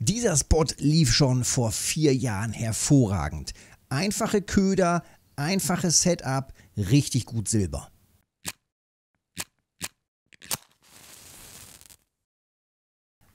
Dieser Spot lief schon vor vier Jahren hervorragend. Einfache Köder, einfaches Setup, richtig gut Silber.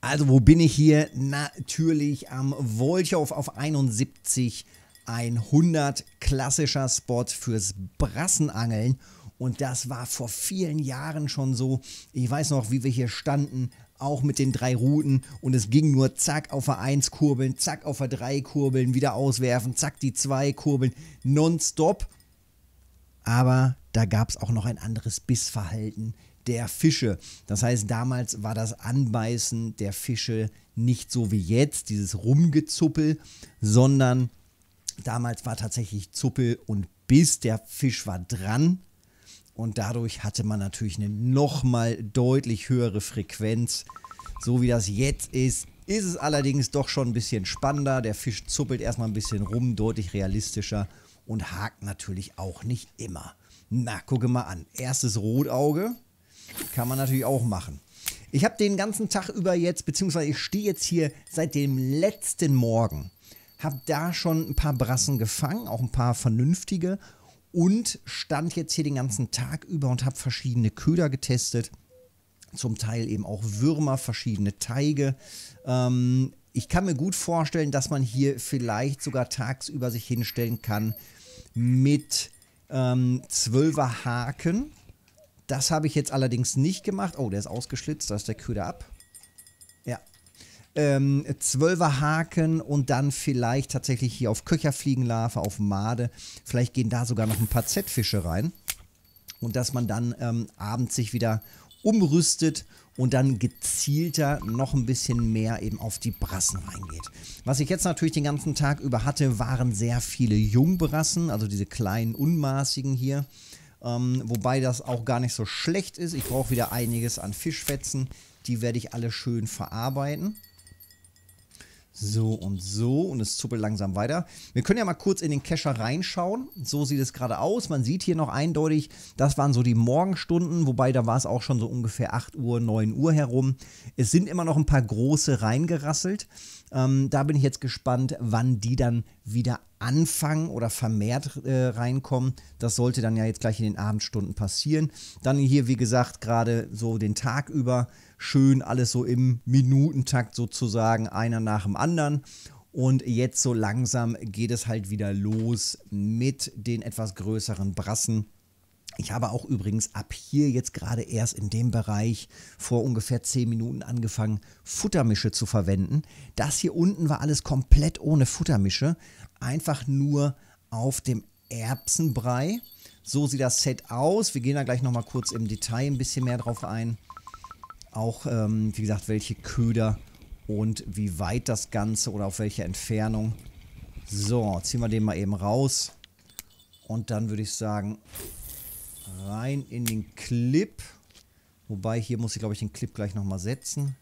Also wo bin ich hier? Natürlich am Wolchow auf 71 100 klassischer Spot fürs Brassenangeln und das war vor vielen Jahren schon so. Ich weiß noch, wie wir hier standen, auch mit den drei Routen und es ging nur zack auf der 1 kurbeln, zack auf der 3 kurbeln, wieder auswerfen, zack die 2 kurbeln, nonstop. Aber da gab es auch noch ein anderes Bissverhalten der Fische. Das heißt, damals war das Anbeißen der Fische nicht so wie jetzt, dieses Rumgezuppel, sondern damals war tatsächlich Zuppel und Biss. Der Fisch war dran und dadurch hatte man natürlich eine nochmal deutlich höhere Frequenz. So wie das jetzt ist, ist es allerdings doch schon ein bisschen spannender. Der Fisch zuppelt erstmal ein bisschen rum, deutlich realistischer und hakt natürlich auch nicht immer. Na, gucke mal an. Erstes Rotauge kann man natürlich auch machen. Ich habe den ganzen Tag über jetzt, beziehungsweise ich stehe jetzt hier seit dem letzten Morgen, habe da schon ein paar Brassen gefangen, auch ein paar vernünftige und stand jetzt hier den ganzen Tag über und habe verschiedene Köder getestet. Zum Teil eben auch Würmer, verschiedene Teige. Ähm, ich kann mir gut vorstellen, dass man hier vielleicht sogar tagsüber sich hinstellen kann mit ähm, 12er Haken. Das habe ich jetzt allerdings nicht gemacht. Oh, der ist ausgeschlitzt, da ist der Köder ab ähm, Haken und dann vielleicht tatsächlich hier auf Köcherfliegenlarve, auf Made. Vielleicht gehen da sogar noch ein paar Z-Fische rein. Und dass man dann ähm, abends sich wieder umrüstet und dann gezielter noch ein bisschen mehr eben auf die Brassen reingeht. Was ich jetzt natürlich den ganzen Tag über hatte, waren sehr viele Jungbrassen, also diese kleinen unmaßigen hier. Ähm, wobei das auch gar nicht so schlecht ist. Ich brauche wieder einiges an Fischfetzen. Die werde ich alle schön verarbeiten. So und so. Und es zuppelt langsam weiter. Wir können ja mal kurz in den Kescher reinschauen. So sieht es gerade aus. Man sieht hier noch eindeutig, das waren so die Morgenstunden. Wobei, da war es auch schon so ungefähr 8 Uhr, 9 Uhr herum. Es sind immer noch ein paar große reingerasselt. Ähm, da bin ich jetzt gespannt, wann die dann wieder anfangen oder vermehrt äh, reinkommen. Das sollte dann ja jetzt gleich in den Abendstunden passieren. Dann hier, wie gesagt, gerade so den Tag über schön alles so im Minutentakt sozusagen, einer nach dem anderen. Und jetzt so langsam geht es halt wieder los mit den etwas größeren Brassen. Ich habe auch übrigens ab hier jetzt gerade erst in dem Bereich vor ungefähr 10 Minuten angefangen, Futtermische zu verwenden. Das hier unten war alles komplett ohne Futtermische, einfach nur auf dem Erbsenbrei. So sieht das Set aus. Wir gehen da gleich nochmal kurz im Detail ein bisschen mehr drauf ein. Auch, ähm, wie gesagt, welche Köder und wie weit das Ganze oder auf welche Entfernung. So, ziehen wir den mal eben raus. Und dann würde ich sagen, rein in den Clip. Wobei, hier muss ich, glaube ich, den Clip gleich nochmal setzen.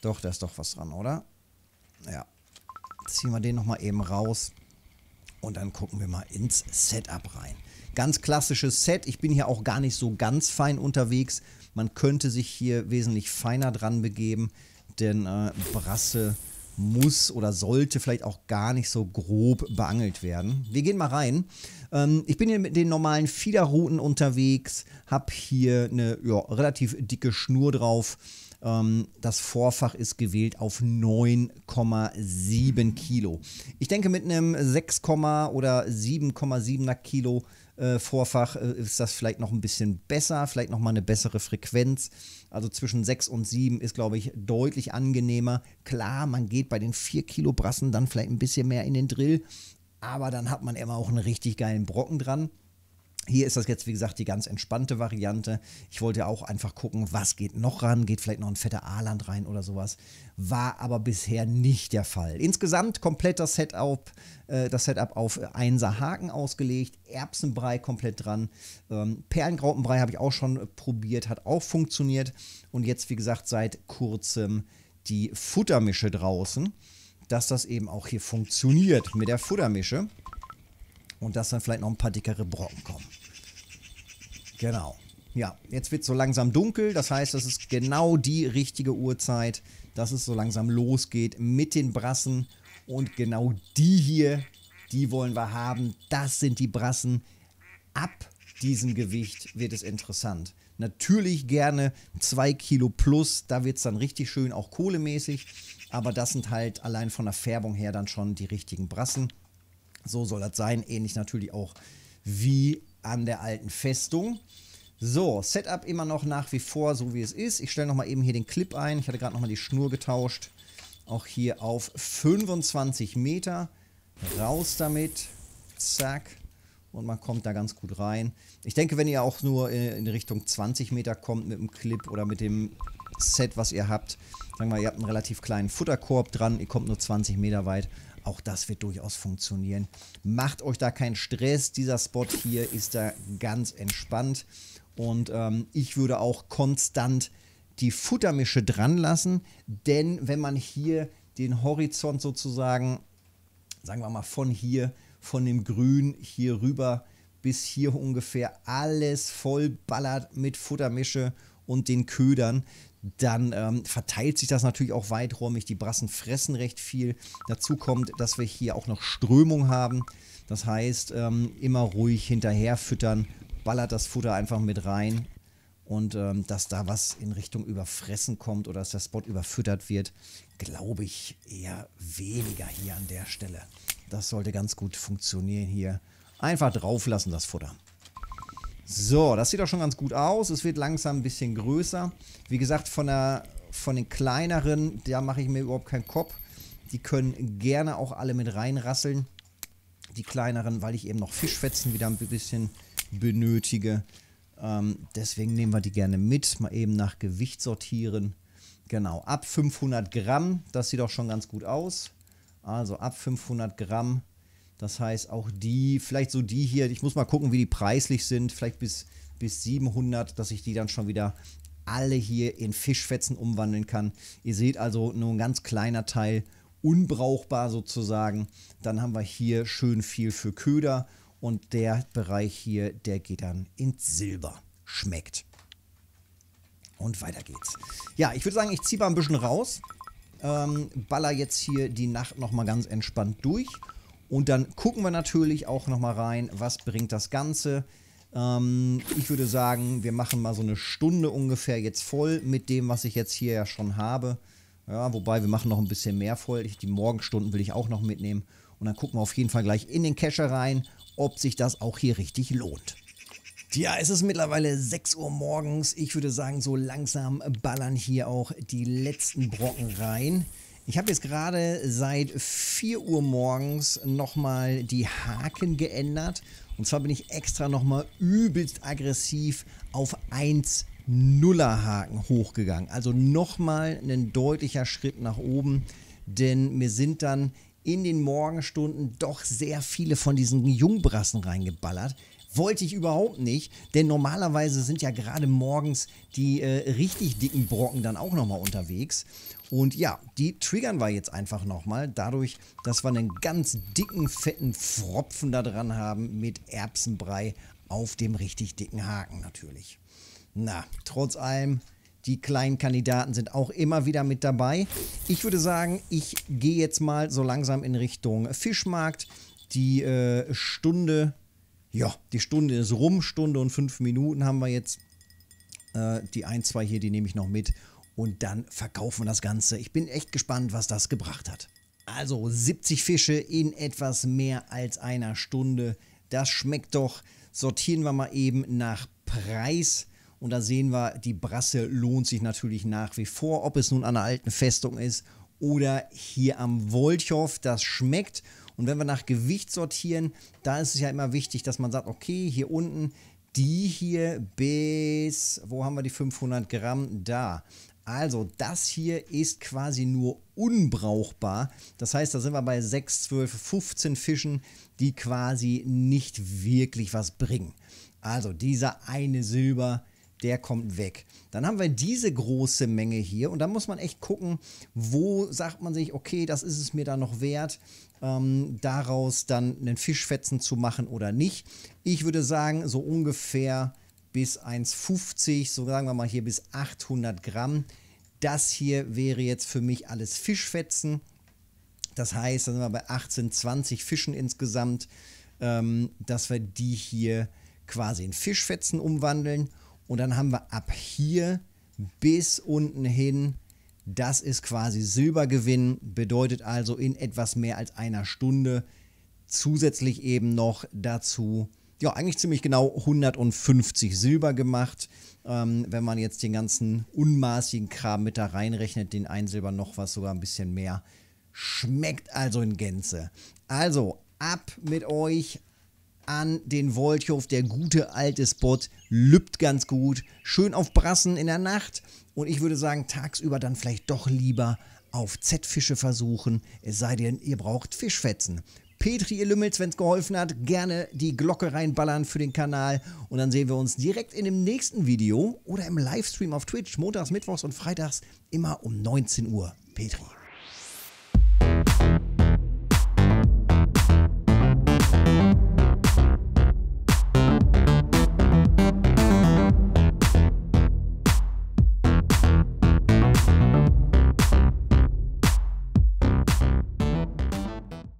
Doch, da ist doch was dran, oder? Ja. Ziehen wir den nochmal eben raus. Und dann gucken wir mal ins Setup rein. Ganz klassisches Set. Ich bin hier auch gar nicht so ganz fein unterwegs. Man könnte sich hier wesentlich feiner dran begeben. Denn äh, Brasse muss oder sollte vielleicht auch gar nicht so grob beangelt werden. Wir gehen mal rein. Ähm, ich bin hier mit den normalen Fiederrouten unterwegs, habe hier eine ja, relativ dicke Schnur drauf. Ähm, das Vorfach ist gewählt auf 9,7 Kilo. Ich denke, mit einem 6, oder 7,7er Kilo äh, Vorfach äh, ist das vielleicht noch ein bisschen besser, vielleicht noch mal eine bessere Frequenz. Also zwischen 6 und 7 ist, glaube ich, deutlich angenehmer. Klar, man geht bei den 4 Kilo Brassen dann vielleicht ein bisschen mehr in den Drill, aber dann hat man immer auch einen richtig geilen Brocken dran. Hier ist das jetzt, wie gesagt, die ganz entspannte Variante. Ich wollte auch einfach gucken, was geht noch ran. Geht vielleicht noch ein fetter A-Land rein oder sowas. War aber bisher nicht der Fall. Insgesamt komplett das Setup, äh, das Setup auf Einser Haken ausgelegt. Erbsenbrei komplett dran. Ähm, Perlengraupenbrei habe ich auch schon probiert. Hat auch funktioniert. Und jetzt, wie gesagt, seit kurzem die Futtermische draußen. Dass das eben auch hier funktioniert mit der Futtermische und dass dann vielleicht noch ein paar dickere Brocken kommen. Genau. Ja, jetzt wird es so langsam dunkel, das heißt, das ist genau die richtige Uhrzeit, dass es so langsam losgeht mit den Brassen und genau die hier, die wollen wir haben, das sind die Brassen. Ab diesem Gewicht wird es interessant. Natürlich gerne 2 Kilo plus, da wird es dann richtig schön auch kohlemäßig, aber das sind halt allein von der Färbung her dann schon die richtigen Brassen. So soll das sein. Ähnlich natürlich auch wie an der alten Festung. So, Setup immer noch nach wie vor so wie es ist. Ich stelle nochmal eben hier den Clip ein. Ich hatte gerade nochmal die Schnur getauscht. Auch hier auf 25 Meter. Raus damit. Zack. Und man kommt da ganz gut rein. Ich denke, wenn ihr auch nur in Richtung 20 Meter kommt mit dem Clip oder mit dem Set, was ihr habt, sagen wir, ihr habt einen relativ kleinen Futterkorb dran, ihr kommt nur 20 Meter weit, auch das wird durchaus funktionieren. Macht euch da keinen Stress. Dieser Spot hier ist da ganz entspannt. Und ähm, ich würde auch konstant die Futtermische dran lassen, denn wenn man hier den Horizont sozusagen, sagen wir mal von hier, von dem Grün hier rüber bis hier ungefähr alles voll ballert mit Futtermische und den Ködern, dann ähm, verteilt sich das natürlich auch weiträumig. Die Brassen fressen recht viel. Dazu kommt, dass wir hier auch noch Strömung haben. Das heißt, ähm, immer ruhig hinterher füttern, ballert das Futter einfach mit rein. Und ähm, dass da was in Richtung Überfressen kommt oder dass der Spot überfüttert wird, glaube ich eher weniger hier an der Stelle. Das sollte ganz gut funktionieren hier. Einfach drauflassen, das Futter. So, das sieht auch schon ganz gut aus. Es wird langsam ein bisschen größer. Wie gesagt, von, der, von den kleineren, da mache ich mir überhaupt keinen Kopf. Die können gerne auch alle mit reinrasseln. Die kleineren, weil ich eben noch Fischfetzen wieder ein bisschen benötige. Ähm, deswegen nehmen wir die gerne mit. Mal eben nach Gewicht sortieren. Genau, ab 500 Gramm. Das sieht auch schon ganz gut aus. Also ab 500 Gramm das heißt, auch die, vielleicht so die hier, ich muss mal gucken, wie die preislich sind, vielleicht bis, bis 700, dass ich die dann schon wieder alle hier in Fischfetzen umwandeln kann. Ihr seht also nur ein ganz kleiner Teil unbrauchbar sozusagen. Dann haben wir hier schön viel für Köder und der Bereich hier, der geht dann ins Silber. Schmeckt. Und weiter geht's. Ja, ich würde sagen, ich ziehe mal ein bisschen raus. Ähm, baller jetzt hier die Nacht nochmal ganz entspannt durch. Und dann gucken wir natürlich auch nochmal rein, was bringt das Ganze. Ähm, ich würde sagen, wir machen mal so eine Stunde ungefähr jetzt voll mit dem, was ich jetzt hier ja schon habe. Ja, wobei wir machen noch ein bisschen mehr voll. Ich, die Morgenstunden will ich auch noch mitnehmen. Und dann gucken wir auf jeden Fall gleich in den Cache rein, ob sich das auch hier richtig lohnt. Tja, es ist mittlerweile 6 Uhr morgens. Ich würde sagen, so langsam ballern hier auch die letzten Brocken rein. Ich habe jetzt gerade seit 4 Uhr morgens nochmal die Haken geändert. Und zwar bin ich extra nochmal übelst aggressiv auf 1 Nuller Haken hochgegangen. Also nochmal ein deutlicher Schritt nach oben. Denn mir sind dann in den Morgenstunden doch sehr viele von diesen Jungbrassen reingeballert wollte ich überhaupt nicht, denn normalerweise sind ja gerade morgens die äh, richtig dicken Brocken dann auch nochmal unterwegs. Und ja, die triggern wir jetzt einfach nochmal, dadurch, dass wir einen ganz dicken, fetten Fropfen da dran haben mit Erbsenbrei auf dem richtig dicken Haken natürlich. Na, trotz allem, die kleinen Kandidaten sind auch immer wieder mit dabei. Ich würde sagen, ich gehe jetzt mal so langsam in Richtung Fischmarkt. Die äh, Stunde ja, die Stunde ist rum, Stunde und fünf Minuten haben wir jetzt. Äh, die ein, zwei hier, die nehme ich noch mit. Und dann verkaufen wir das Ganze. Ich bin echt gespannt, was das gebracht hat. Also 70 Fische in etwas mehr als einer Stunde. Das schmeckt doch. Sortieren wir mal eben nach Preis. Und da sehen wir, die Brasse lohnt sich natürlich nach wie vor. Ob es nun an einer alten Festung ist oder hier am Wolchow. Das schmeckt. Und wenn wir nach Gewicht sortieren, da ist es ja immer wichtig, dass man sagt, okay, hier unten die hier bis, wo haben wir die 500 Gramm? Da. Also das hier ist quasi nur unbrauchbar. Das heißt, da sind wir bei 6, 12, 15 Fischen, die quasi nicht wirklich was bringen. Also dieser eine Silber, der kommt weg. Dann haben wir diese große Menge hier und dann muss man echt gucken, wo sagt man sich, okay, das ist es mir dann noch wert, ähm, daraus dann einen Fischfetzen zu machen oder nicht. Ich würde sagen, so ungefähr bis 1,50, so sagen wir mal hier bis 800 Gramm. Das hier wäre jetzt für mich alles Fischfetzen. Das heißt, da sind wir bei 18, 20 Fischen insgesamt, ähm, dass wir die hier quasi in Fischfetzen umwandeln. Und dann haben wir ab hier bis unten hin, das ist quasi Silbergewinn, bedeutet also in etwas mehr als einer Stunde zusätzlich eben noch dazu, ja, eigentlich ziemlich genau 150 Silber gemacht. Ähm, wenn man jetzt den ganzen unmaßigen Kram mit da reinrechnet, den ein Silber noch was sogar ein bisschen mehr. Schmeckt also in Gänze. Also ab mit euch, an den Wolchow, der gute alte Spot, lübt ganz gut, schön auf Brassen in der Nacht und ich würde sagen, tagsüber dann vielleicht doch lieber auf Z-Fische versuchen, es sei denn, ihr braucht Fischfetzen. Petri, ihr Lümmels, wenn es geholfen hat, gerne die Glocke reinballern für den Kanal. Und dann sehen wir uns direkt in dem nächsten Video oder im Livestream auf Twitch, montags, mittwochs und freitags, immer um 19 Uhr. Petri.